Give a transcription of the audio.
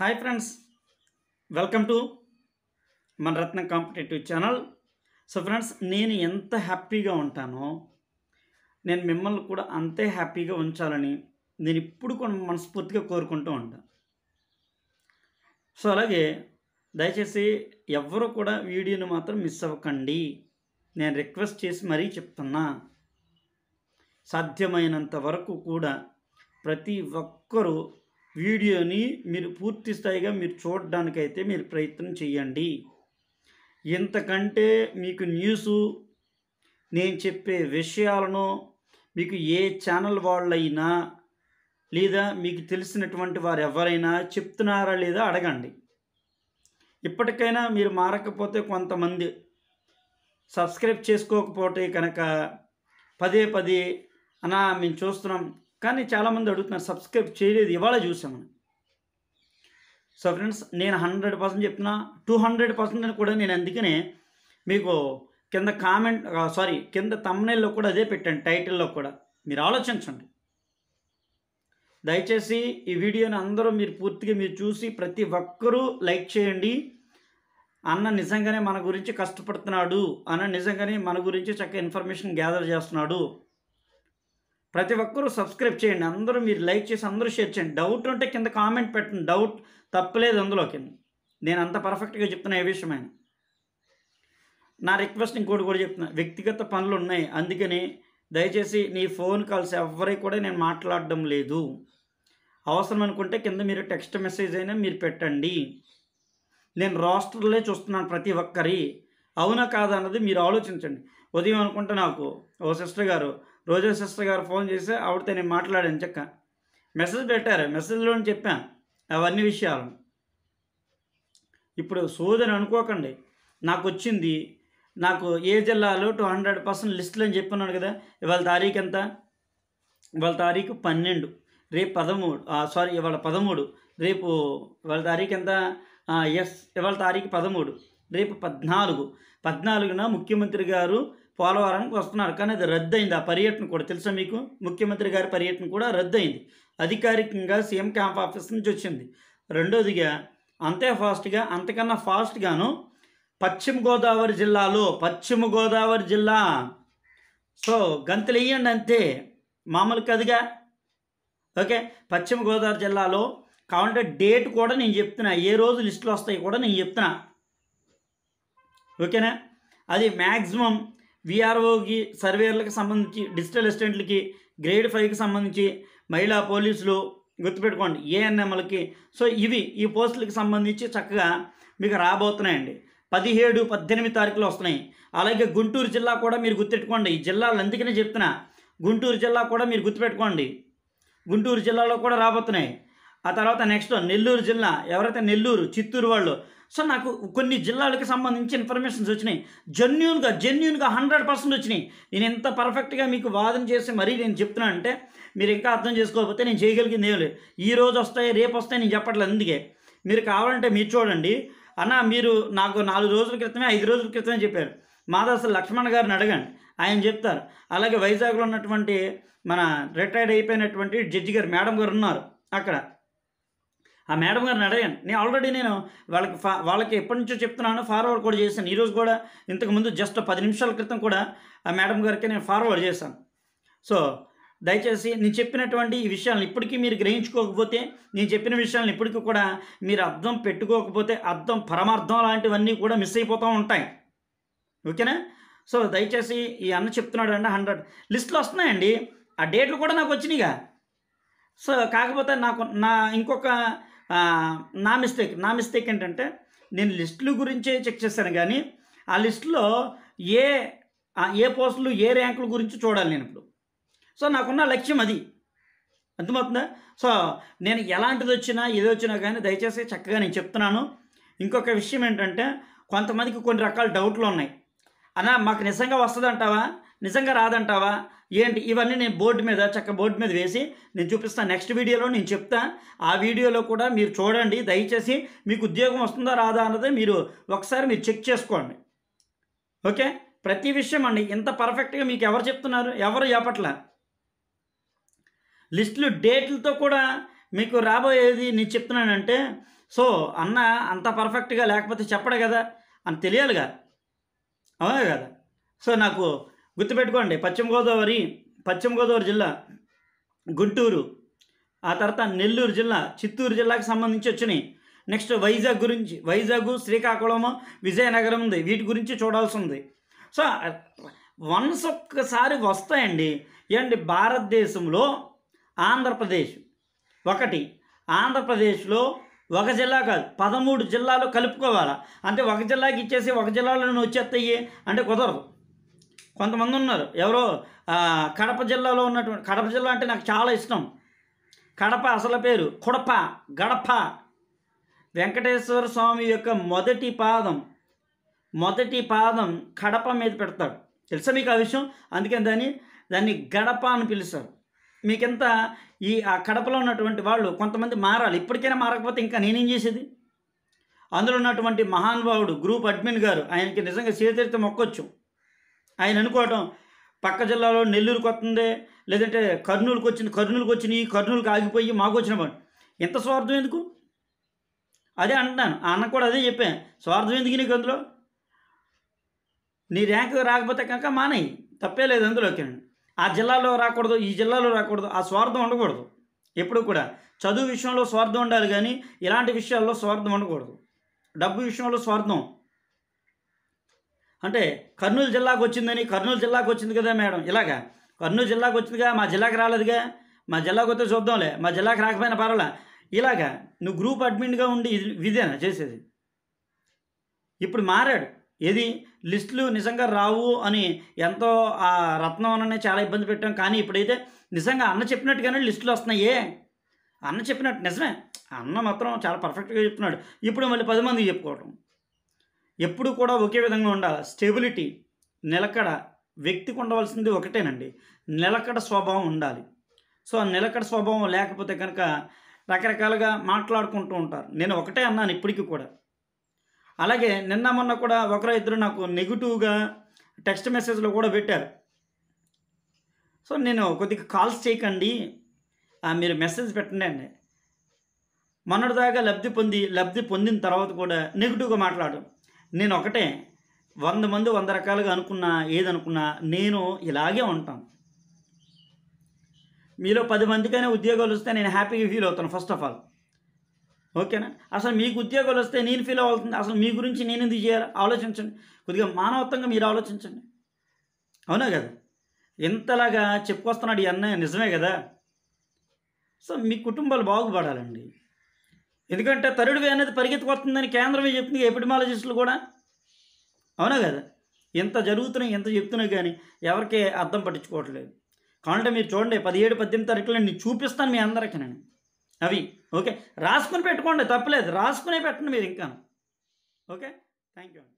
hi friends welcome to మన Ratna competitive channel so friends నేను ఎంత హ్యాపీగా ఉంటానో నేను మిమ్మల్ని కూడా అంతే హ్యాపీగా ఉంచాలని నేను ఇప్పుడు కొన్ని మనస్ఫూర్తిగా కోరుకుంటూ ఉంటాను సో అలాగే దయచేసి ఎవరు కూడా వీడియోని మాత్రం మిస్ అవ్వకండి నేను రిక్వెస్ట్ చేసి మరీ చెప్తున్నా సాధ్యమైనంత వరకు కూడా ప్రతి ఒక్కరూ వీడియోని మీరు పూర్తి స్థాయిగా మీరు చూడడానికైతే మీరు ప్రయత్నం చేయండి ఇంతకంటే మీకు న్యూసు నేను చెప్పే విషయాలను మీకు ఏ ఛానల్ వాళ్ళైనా లేదా మీకు తెలిసినటువంటి వారు ఎవరైనా చెప్తున్నారా లేదా అడగండి ఇప్పటికైనా మీరు మారకపోతే కొంతమంది సబ్స్క్రైబ్ చేసుకోకపోతే కనుక పదే పదే అన్నా మేము చూస్తున్నాం కానీ చాలామంది అడుగుతున్నారు సబ్స్క్రైబ్ చేయలేదు ఇవాళ చూసామని సో ఫ్రెండ్స్ నేను హండ్రెడ్ పర్సెంట్ చెప్తున్నా టూ హండ్రెడ్ పర్సెంట్ అని కూడా నేను అందుకనే మీకు కింద కామెంట్ సారీ కింద తమ్నైల్లో కూడా అదే పెట్టాను టైటిల్లో కూడా మీరు ఆలోచించండి దయచేసి ఈ వీడియోని అందరూ మీరు పూర్తిగా మీరు చూసి ప్రతి ఒక్కరూ లైక్ చేయండి అన్న నిజంగానే మన గురించి కష్టపడుతున్నాడు అన్న నిజంగానే మన గురించి చక్కగా ఇన్ఫర్మేషన్ గ్యాదర్ చేస్తున్నాడు ప్రతి ఒక్కరూ సబ్స్క్రైబ్ చేయండి అందరూ మీరు లైక్ చేసి అందరూ షేర్ చేయండి డౌట్ ఉంటే కింద కామెంట్ పెట్టండి డౌట్ తప్పలేదు అందులో కింద నేను అంత పర్ఫెక్ట్గా చెప్తున్నా ఏ విషయమైన నా రిక్వెస్ట్ ఇంకోటి కూడా చెప్తున్నా వ్యక్తిగత పనులు ఉన్నాయి అందుకని దయచేసి నీ ఫోన్ కాల్స్ ఎవరి కూడా నేను మాట్లాడడం లేదు అవసరం అనుకుంటే కింద మీరు టెక్స్ట్ మెసేజ్ అయినా మీరు పెట్టండి నేను రాస్టర్లే చూస్తున్నాను ప్రతి ఒక్కరి అవునా కాదా అన్నది మీరు ఆలోచించండి ఉదయం అనుకుంటే నాకు ఓ సిస్టర్ గారు రోజా సిస్టర్ గారు ఫోన్ చేసి ఆవిడతో నేను మాట్లాడాను చెక్క మెసేజ్ పెట్టారు మెసేజ్లో చెప్పాను అవన్నీ విషయాలు ఇప్పుడు సోదరి అనుకోకండి నాకు వచ్చింది నాకు ఏ జిల్లాలో టూ హండ్రెడ్ పర్సెంట్ లిస్టులు అని చెప్పున్నాను కదా ఇవాళ తారీఖు ఎంత ఇవాళ తారీఖు పన్నెండు రేపు పదమూడు సారీ ఇవాళ పదమూడు రేపు ఇవాళ తారీఖు ఎంత ఎస్ ఇవాళ తారీఖు పదమూడు రేపు పద్నాలుగు పద్నాలుగున ముఖ్యమంత్రి గారు పోలవరానికి వస్తున్నారు కానీ అది రద్దయింది ఆ పర్యటన కూడా తెలుసా మీకు ముఖ్యమంత్రి గారి పర్యటన కూడా రద్దయింది అధికారికంగా సీఎం క్యాంప్ ఆఫీస్ నుంచి వచ్చింది రెండోదిగా అంతే ఫాస్ట్గా అంతకన్నా ఫాస్ట్గాను పశ్చిమ గోదావరి జిల్లాలో పశ్చిమ గోదావరి జిల్లా సో గంతులు వేయండి అంతే మామూలు కదిగా ఓకే పశ్చిమ గోదావరి జిల్లాలో కావాలంటే డేట్ కూడా నేను చెప్తున్నా ఏ రోజు లిస్టులు వస్తాయి కూడా నేను చెప్తున్నా ఓకేనా అది మ్యాక్సిమం విఆర్ఓకి సర్వేయర్లకు సంబంధించి డిజిటల్ అసిస్టెంట్లకి గ్రేడ్ ఫైవ్కి సంబంధించి మహిళా పోలీసులు గుర్తుపెట్టుకోండి ఏఎన్ఎంలకి సో ఇవి ఈ పోస్టులకి సంబంధించి చక్కగా మీకు రాబోతున్నాయండి పదిహేడు పద్దెనిమిది తారీఖులు వస్తున్నాయి అలాగే గుంటూరు జిల్లా కూడా మీరు గుర్తుపెట్టుకోండి ఈ జిల్లాలు అందుకనే చెప్తున్నా గుంటూరు జిల్లా కూడా మీరు గుర్తుపెట్టుకోండి గుంటూరు జిల్లాలో కూడా రాబోతున్నాయి ఆ తర్వాత నెక్స్ట్ నెల్లూరు జిల్లా ఎవరైతే నెల్లూరు చిత్తూరు వాళ్ళు సో నాకు కొన్ని జిల్లాలకు సంబంధించి ఇన్ఫర్మేషన్స్ వచ్చినాయి జెన్యున్గా జెన్యున్గా హండ్రెడ్ పర్సెంట్ వచ్చినాయి నేను ఎంత పర్ఫెక్ట్గా మీకు వాదన చేసి మరీ నేను చెప్తున్నాను అంటే మీరు ఇంకా అర్థం చేసుకోకపోతే నేను చేయగలిగింది ఏం లేదు ఈ రోజు వస్తాయి రేపు వస్తాయి నేను చెప్పట్లేదు అందుకే మీరు కావాలంటే మీరు చూడండి అన్న మీరు నాకు నాలుగు రోజుల క్రితమే ఐదు రోజుల క్రితమే చెప్పారు మాదాస లక్ష్మణ్ గారిని అడగండి ఆయన చెప్తారు అలాగే వైజాగ్లో ఉన్నటువంటి మన రిటైర్డ్ అయిపోయినటువంటి జడ్జి గారు మేడం గారు ఉన్నారు అక్కడ ఆ మేడం గారిని అడగాను నేను ఆల్రెడీ నేను వాళ్ళకి ఫా వాళ్ళకి ఎప్పటి నుంచో చెప్తున్నాను ఫార్వర్డ్ కూడా చేశాను ఈరోజు కూడా ఇంతకుముందు జస్ట్ పది నిమిషాల క్రితం కూడా ఆ మేడం గారికి నేను ఫార్వర్డ్ చేశాను సో దయచేసి నేను చెప్పినటువంటి ఈ విషయాలను ఇప్పటికీ మీరు గ్రహించుకోకపోతే నేను చెప్పిన విషయాలను ఇప్పటికీ కూడా మీరు అర్థం పెట్టుకోకపోతే అర్థం పరమార్థం లాంటివన్నీ కూడా మిస్ అయిపోతూ ఉంటాయి ఓకేనా సో దయచేసి ఈ అన్న చెప్తున్నాడు అండి హండ్రెడ్ లిస్టులు వస్తున్నాయండి ఆ డేట్లు కూడా నాకు వచ్చినాయిగా సో కాకపోతే నాకు నా ఇంకొక నా మిస్టేక్ నా మిస్టేక్ ఏంటంటే నేను లిస్టుల గురించే చెక్ చేశాను కానీ ఆ లిస్టులో ఏ ఏ పోస్టులు ఏ ర్యాంకుల గురించి చూడాలి నేను ఇప్పుడు సో నాకున్న లక్ష్యం అది అర్థమవుతుందా సో నేను ఎలాంటిది వచ్చినా ఏది వచ్చినా కానీ దయచేసి చక్కగా నేను చెప్తున్నాను ఇంకొక విషయం ఏంటంటే కొంతమందికి కొన్ని రకాల డౌట్లు ఉన్నాయి అన్నా మాకు నిజంగా వస్తుందంటావా నిజంగా రాదంటావా ఏంటి ఇవన్నీ నేను బోర్డు మీద చక్క బోర్డు మీద వేసి నేను చూపిస్తాను నెక్స్ట్ వీడియోలో నేను చెప్తా ఆ వీడియోలో కూడా మీరు చూడండి దయచేసి మీకు ఉద్యోగం వస్తుందా రాదా అన్నది మీరు ఒకసారి మీరు చెక్ చేసుకోండి ఓకే ప్రతి విషయం అండి ఇంత పర్ఫెక్ట్గా మీకు ఎవరు చెప్తున్నారు ఎవరు చెప్పట్లా లిస్టులు డేట్లతో కూడా మీకు రాబోయేది నేను చెప్తున్నానంటే సో అన్న అంత పర్ఫెక్ట్గా లేకపోతే చెప్పడు కదా అని తెలియాలిగా అవునా కదా సో నాకు గుర్తుపెట్టుకోండి పశ్చిమ గోదావరి పశ్చిమ గోదావరి జిల్లా గుంటూరు ఆ తర్వాత నెల్లూరు జిల్లా చిత్తూరు జిల్లాకు సంబంధించి వచ్చినాయి నెక్స్ట్ వైజాగ్ గురించి వైజాగ్ శ్రీకాకుళం విజయనగరం ఉంది వీటి గురించి చూడాల్సి ఉంది సో వన్స్ ఒక్కసారి వస్తాయండి ఏంటి భారతదేశంలో ఆంధ్రప్రదేశ్ ఒకటి ఆంధ్రప్రదేశ్లో ఒక జిల్లా కాదు పదమూడు జిల్లాలు కలుపుకోవాలా అంటే ఒక జిల్లాకి ఇచ్చేసి ఒక జిల్లాలో వచ్చేస్తాయి అంటే కుదరదు కొంతమంది ఉన్నారు ఎవరో కడప జిల్లాలో ఉన్నటువంటి కడప జిల్లా అంటే నాకు చాలా ఇష్టం కడప అసలు పేరు కుడప గడప వెంకటేశ్వర స్వామి యొక్క మొదటి పాదం మొదటి పాదం కడప మీద పెడతాడు తెలుసా మీకు ఆ విషయం అందుకని దాన్ని దాన్ని గడప అని పిలుస్తారు మీకెంత ఈ ఆ కడపలో ఉన్నటువంటి వాళ్ళు కొంతమంది మారాలి ఇప్పటికైనా మారకపోతే ఇంకా నేనేం చేసేది అందులో ఉన్నటువంటి మహానుభావుడు గ్రూప్ అడ్మిన్ గారు ఆయనకి నిజంగా చేతరిత మొక్కొచ్చు ఆయన అనుకోవటం పక్క జిల్లాలో నెల్లూరుకు వస్తుంది లేదంటే కర్నూలుకి వచ్చింది కర్నూలుకి వచ్చినాయి కర్నూలుకి ఆగిపోయి మాకు వచ్చిన వాడు ఎంత స్వార్థం ఎందుకు అదే అంటున్నాను అన్న కూడా అదే చెప్పాను స్వార్థం ఎందుకు నీకు అందులో నీ ర్యాంక్ రాకపోతే కనుక మానే తప్పే లేదు అందులోకి ఆ జిల్లాలో రాకూడదు ఈ జిల్లాలో రాకూడదు ఆ స్వార్థం ఉండకూడదు ఎప్పుడు కూడా చదువు విషయంలో స్వార్థం ఉండాలి కానీ ఇలాంటి విషయాల్లో స్వార్థం ఉండకూడదు డబ్బు విషయంలో స్వార్థం అంటే కర్నూలు జిల్లాకు వచ్చిందని కర్నూలు జిల్లాకు వచ్చింది కదా మేడం ఇలాగా కర్నూలు జిల్లాకు వచ్చిందిగా మా జిల్లాకి రాలేదుగా మా జిల్లాకు వస్తే చూద్దాంలే మా జిల్లాకి రాకపోయినా పర్వాలా ఇలాగా నువ్వు గ్రూప్ అడ్మిన్గా ఉండి ఇదేనా చేసేది ఇప్పుడు మారాడు ఏది లిస్టులు నిజంగా రావు అని ఎంతో ఆ రత్నం అనే చాలా ఇబ్బంది పెట్టాం కానీ ఇప్పుడైతే నిజంగా అన్న చెప్పినట్టుగానే లిస్టులు వస్తున్నాయే అన్న చెప్పినట్టు నిజమే అన్న మాత్రం చాలా పర్ఫెక్ట్గా చెప్తున్నాడు ఇప్పుడు మళ్ళీ పది మందికి చెప్పుకోవటం ఎప్పుడు కూడా ఒకే విధంగా ఉండాలి స్టెబిలిటీ నిలకడ వ్యక్తికి ఉండవలసింది ఒకటేనండి నిలకడ స్వభావం ఉండాలి సో ఆ నిలకడ స్వభావం లేకపోతే కనుక రకరకాలుగా మాట్లాడుకుంటూ ఉంటారు నేను ఒకటే అన్నాను ఇప్పటికీ కూడా అలాగే నిన్న మొన్న కూడా ఒకరో ఇద్దరు నాకు నెగిటివ్గా టెక్స్ట్ మెసేజ్లో కూడా పెట్టారు సో నేను కొద్దిగా కాల్స్ చేయకండి మీరు మెసేజ్ పెట్టండి అండి మొన్నటిదాకా లబ్ధి పొంది లబ్ధి పొందిన తర్వాత కూడా నెగిటివ్గా మాట్లాడడం నేను ఒకటే వంద మంది వంద రకాలుగా అనుకున్నా ఏదనుకున్నా నేను ఇలాగే ఉంటాను మీలో పది మందికైనా ఉద్యోగాలు వస్తే నేను హ్యాపీగా ఫీల్ అవుతాను ఫస్ట్ ఆఫ్ ఆల్ ఓకేనా అసలు మీకు ఉద్యోగాలు వస్తే నేను ఫీల్ అవుతుంది అసలు మీ గురించి నేను ఇది చేయాలి ఆలోచించండి కొద్దిగా మానవత్వంగా మీరు ఆలోచించండి అవునా కదా ఇంతలాగా చెప్పుకొస్తున్నాడు ఈ అన్నయ్య నిజమే కదా సో మీ కుటుంబాలు బాగుపడాలండి ఎందుకంటే తరుడు వ్యాధి అనేది పరిగెత్తుకొస్తుందని కేంద్రమే చెప్తుంది ఎపిడమాలజిస్టులు కూడా అవునా కదా ఎంత జరుగుతున్నాయి ఎంత చెప్తున్నాయి కానీ ఎవరికి అర్థం పట్టించుకోవట్లేదు కావాలంటే మీరు చూడండి పదిహేడు పద్దెనిమిది తారీఖులో నేను చూపిస్తాను మీ అందరికీ నేను అవి ఓకే రాసుకుని పెట్టుకోండి తప్పలేదు రాసుకునే పెట్టండి మీరు ఇంకా ఓకే థ్యాంక్ యూ